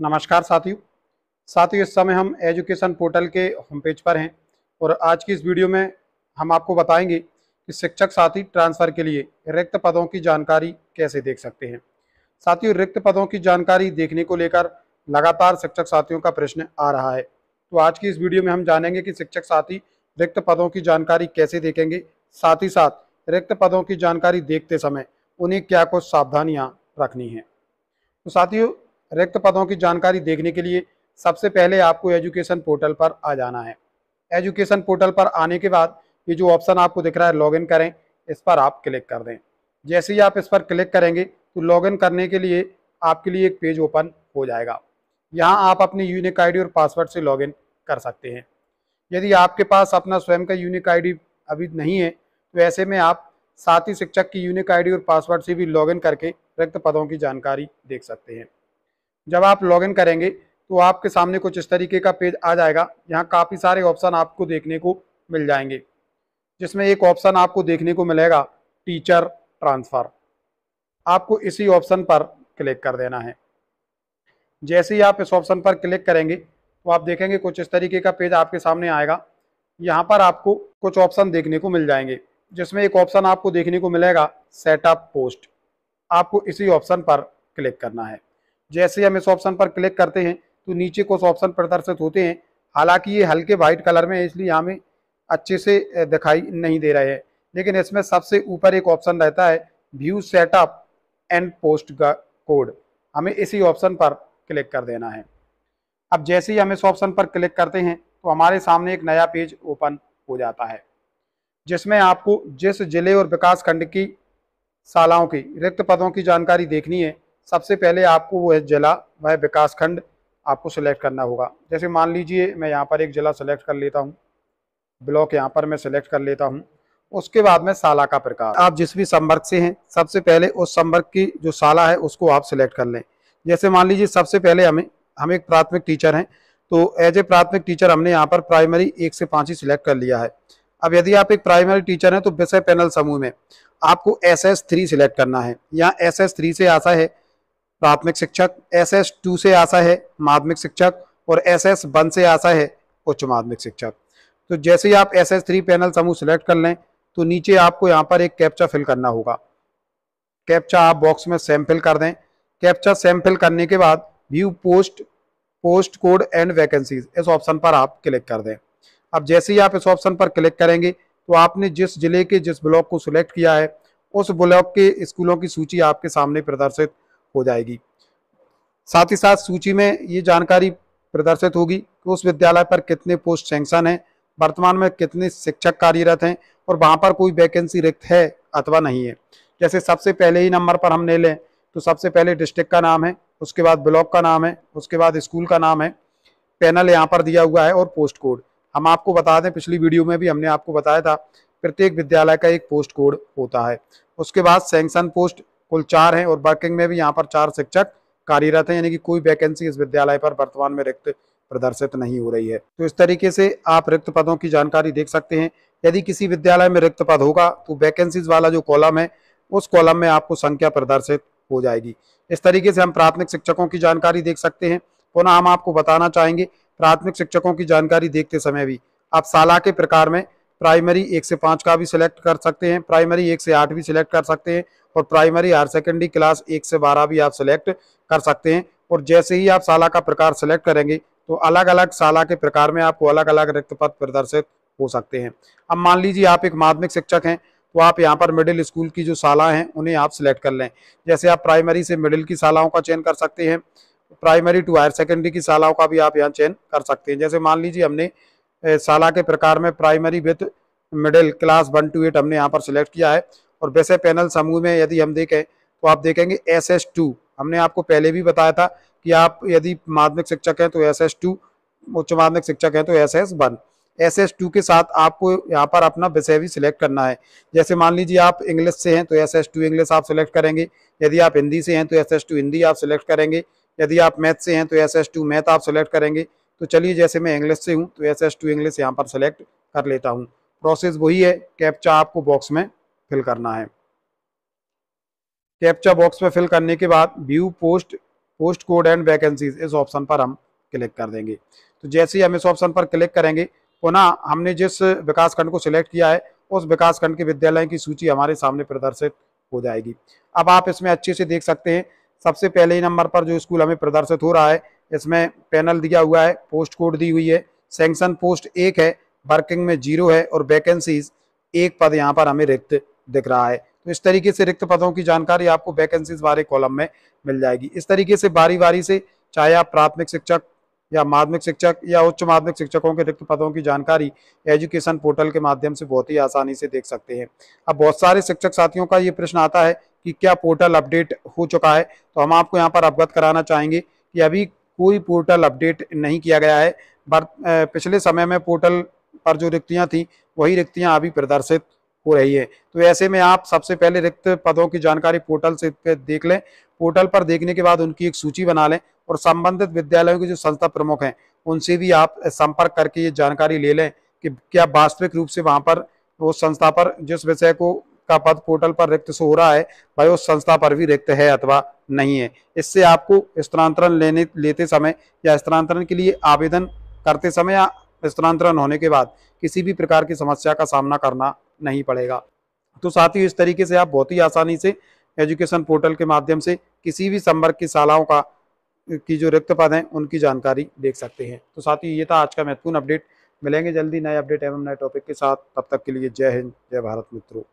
नमस्कार साथियों साथियों इस समय हम एजुकेशन पोर्टल के होम पेज पर हैं और आज की इस वीडियो में हम आपको बताएंगे कि शिक्षक साथी ट्रांसफ़र के लिए रिक्त पदों की जानकारी कैसे देख सकते हैं साथियों रिक्त पदों की जानकारी देखने को लेकर लगातार शिक्षक साथियों का प्रश्न आ रहा है तो आज की इस वीडियो में हम जानेंगे कि शिक्षक साथी रिक्त पदों की जानकारी कैसे देखेंगे साथ ही साथ रिक्त पदों की जानकारी देखते समय उन्हें क्या कुछ सावधानियाँ रखनी है तो साथियों रिक्त पदों की जानकारी देखने के लिए सबसे पहले आपको एजुकेशन पोर्टल पर आ जाना है एजुकेशन पोर्टल पर आने के बाद ये जो ऑप्शन आपको दिख रहा है लॉगिन करें इस पर आप क्लिक कर दें जैसे ही आप इस पर क्लिक करेंगे तो लॉगिन करने के लिए आपके लिए एक पेज ओपन हो जाएगा यहाँ आप अपनी यूनिक आईडी और पासवर्ड से लॉगिन कर सकते हैं यदि आपके पास अपना स्वयं का यूनिक आईडी अभी नहीं है तो ऐसे में आप साथी शिक्षक की यूनिक आईडी और पासवर्ड से भी लॉगिन करके रिक्त पदों की जानकारी देख सकते हैं जब आप लॉगिन करेंगे तो आपके सामने कुछ इस तरीके का पेज आ जाएगा यहाँ काफ़ी सारे ऑप्शन आपको देखने को मिल जाएंगे जिसमें एक ऑप्शन आपको देखने को मिलेगा टीचर ट्रांसफ़र आपको इसी ऑप्शन पर क्लिक कर देना है जैसे ही आप इस ऑप्शन पर क्लिक करेंगे तो आप देखेंगे कुछ इस तरीके का पेज आपके सामने आएगा यहाँ पर आपको कुछ ऑप्शन देखने को मिल जाएंगे जिसमें एक ऑप्शन आपको देखने को मिलेगा सेटअप पोस्ट आपको इसी ऑप्शन पर क्लिक करना है जैसे ही हम इस ऑप्शन पर क्लिक करते हैं तो नीचे कुछ ऑप्शन प्रदर्शित होते हैं हालांकि ये हल्के वाइट कलर में है इसलिए हमें अच्छे से दिखाई नहीं दे रहे हैं लेकिन इसमें सबसे ऊपर एक ऑप्शन रहता है व्यू सेटअप एंड पोस्ट का कोड हमें इसी ऑप्शन पर क्लिक कर देना है अब जैसे ही हम इस ऑप्शन पर क्लिक करते हैं तो हमारे सामने एक नया पेज ओपन हो जाता है जिसमें आपको जिस जिले और विकास खंड की शालाओं की रिक्त पदों की जानकारी देखनी है सबसे पहले आपको वो है जिला वह विकास खंड आपको सिलेक्ट करना होगा जैसे मान लीजिए मैं यहाँ पर एक ज़िला सेलेक्ट कर लेता हूँ ब्लॉक यहाँ पर मैं सिलेक्ट कर लेता हूँ उसके बाद में साला का प्रकार आप जिस भी संवर्ग से हैं सबसे पहले उस संवर्ग की जो साला है उसको आप सिलेक्ट कर लें जैसे मान लीजिए सबसे पहले हमें हम एक प्राथमिक टीचर हैं तो एज ए प्राथमिक टीचर हमने यहाँ पर प्राइमरी एक से पाँच ही सिलेक्ट कर लिया है अब यदि आप एक प्राइमरी टीचर हैं तो विषय पैनल समूह में आपको एस एस थ्री सिलेक्ट करना है यहाँ एस एस थ्री से आशा है प्राथमिक शिक्षक एस एस टू से आशा है माध्यमिक शिक्षक और एस एस वन से आशा है उच्च माध्यमिक शिक्षक तो जैसे ही आप एस एस थ्री पैनल समूह सेलेक्ट कर लें तो नीचे आपको यहाँ पर एक कैप्चा फिल करना होगा कैप्चा आप बॉक्स में सेम फिल कर दें कैप्चा सेम फिल करने के बाद view post post code and vacancies इस ऑप्शन पर आप क्लिक कर दें अब जैसे ही आप इस ऑप्शन पर क्लिक करेंगे तो आपने जिस जिले के जिस ब्लॉक को सिलेक्ट किया है उस ब्लॉक के स्कूलों की सूची आपके सामने प्रदर्शित हो जाएगी साथ ही साथ सूची में ये जानकारी प्रदर्शित होगी कि उस विद्यालय पर कितने पोस्ट सेंक्शन हैं वर्तमान में कितने शिक्षक कार्यरत हैं और वहाँ पर कोई वैकेंसी रिक्त है अथवा नहीं है जैसे सबसे पहले ही नंबर पर हम ले लें तो सबसे पहले डिस्ट्रिक्ट का नाम है उसके बाद ब्लॉक का नाम है उसके बाद स्कूल का नाम है पैनल यहाँ पर दिया हुआ है और पोस्ट कोड हम आपको बता दें पिछली वीडियो में भी हमने आपको बताया था प्रत्येक विद्यालय का एक पोस्ट कोड होता है उसके बाद सेंक्शन पोस्ट कुल चार हैं और वर्किंग में भी यहाँ पर चार शिक्षक कार्यरत हैं यानी कि कोई वैकेंसी इस विद्यालय पर वर्तमान में रिक्त प्रदर्शित नहीं हो रही है तो इस तरीके से आप रिक्त पदों की जानकारी देख सकते हैं यदि किसी विद्यालय में रिक्त पद होगा तो वैकेंसीज वाला जो कॉलम है उस कॉलम में आपको संख्या प्रदर्शित हो जाएगी इस तरीके से हम प्राथमिक शिक्षकों की जानकारी देख सकते हैं पुनः हम आपको बताना चाहेंगे प्राथमिक शिक्षकों की जानकारी देखते समय भी आप शाला के प्रकार में प्राइमरी एक से पाँच का भी सिलेक्ट कर सकते हैं प्राइमरी एक से आठ भी सिलेक्ट कर सकते हैं और प्राइमरी हायर सेकेंडरी क्लास एक से बारह भी आप सिलेक्ट कर सकते हैं और जैसे ही आप शाला का प्रकार सेलेक्ट करेंगे तो अलग अलग शाला के प्रकार में आपको अलग अलग रिक्त पद प्रदर्शित हो सकते हैं अब मान लीजिए आप एक माध्यमिक शिक्षक हैं तो आप यहाँ पर मिडिल स्कूल की जो शाला हैं उन्हें आप सिलेक्ट कर लें जैसे आप प्राइमरी से मिडिल की शालाओं का चयन कर सकते हैं प्राइमरी टू हायर सेकेंडरी की शालाओं का भी आप यहाँ चयन कर सकते हैं जैसे मान लीजिए हमने शाला के प्रकार में primary with middle class one two eight हमने यहाँ पर सिलेक्ट किया है और वैसे पैनल समूह में यदि हम देखें तो आप देखेंगे एस एस टू हमने आपको पहले भी बताया था कि आप यदि माध्यमिक शिक्षक हैं तो एस एस टू उच्च माध्यमिक शिक्षक हैं तो S S one S S two के साथ आपको यहाँ पर अपना विषय भी सिलेक्ट करना है जैसे मान लीजिए आप इंग्लिश से हैं तो एस एस टू इंग्लिश आप सिलेक्ट करेंगे यदि आप हिंदी से हैं तो एस एस टू हिंदी आप सिलेक्ट करेंगे यदि आप मैथ से हैं तो एस एस टू मैथ आप सिलेक्ट करेंगे तो चलिए जैसे मैं इंग्लिश से हूँ तो एस एस टू इंग्लिश यहाँ पर सिलेक्ट कर लेता हूँ प्रोसेस वही है कैप्चा आपको बॉक्स में फिल करना है कैप्चा बॉक्स में फिल करने के बाद view post post code and vacancies इस ऑप्शन पर हम क्लिक कर देंगे तो जैसे ही हम इस ऑप्शन पर क्लिक करेंगे पुनः हमने जिस विकासखंड को सिलेक्ट किया है उस विकासखंड के विद्यालय की सूची हमारे सामने प्रदर्शित हो जाएगी अब आप इसमें अच्छे से देख सकते हैं सबसे पहले ही नंबर पर जो स्कूल हमें प्रदर्शित हो रहा है इसमें पैनल दिया हुआ है पोस्ट कोड दी हुई है सेंक्शन पोस्ट एक है वर्किंग में जीरो है और वैकेंसीज एक पद यहाँ पर हमें रिक्त दिख रहा है तो इस तरीके से रिक्त पदों की जानकारी आपको वैकेंसीज वाले कॉलम में मिल जाएगी इस तरीके से बारी बारी से चाहे आप प्राथमिक शिक्षक या माध्यमिक शिक्षक या उच्च माध्यमिक शिक्षकों के रिक्त पदों की जानकारी एजुकेशन पोर्टल के माध्यम से बहुत ही आसानी से देख सकते हैं अब बहुत सारे शिक्षक साथियों का ये प्रश्न आता है कि क्या पोर्टल अपडेट हो चुका है तो हम आपको यहाँ पर अवगत कराना चाहेंगे कि अभी कोई पोर्टल अपडेट नहीं किया गया है पिछले समय में पोर्टल पर जो रिक्तियाँ थी वही रिक्तियाँ अभी प्रदर्शित हो रही है तो ऐसे में आप सबसे पहले रिक्त पदों की जानकारी पोर्टल से देख लें पोर्टल पर देखने के बाद उनकी एक सूची बना लें और संबंधित विद्यालयों के जो संस्था प्रमुख हैं उनसे भी आप संपर्क करके ये जानकारी ले लें कि क्या वास्तविक रूप से वहाँ पर उस संस्था पर जिस विषय को का पद पोर्टल पर रिक्त हो रहा है भाई उस संस्था पर भी रिक्त है अथवा नहीं है इससे आपको स्थानांतरण लेने लेते समय या स्थानांतरण के लिए आवेदन करते समय या स्थानांतरण होने के बाद किसी भी प्रकार की समस्या का सामना करना नहीं पड़ेगा तो साथ ही इस तरीके से आप बहुत ही आसानी से एजुकेशन पोर्टल के माध्यम से किसी भी संवर्ग की शालाओं का की जो रिक्त पद हैं उनकी जानकारी देख सकते हैं तो साथ ही ये था आज का महत्वपूर्ण अपडेट मिलेंगे जल्दी नए अपडेट एवं नए टॉपिक के साथ तब तक के लिए जय हिंद जय भारत मित्रों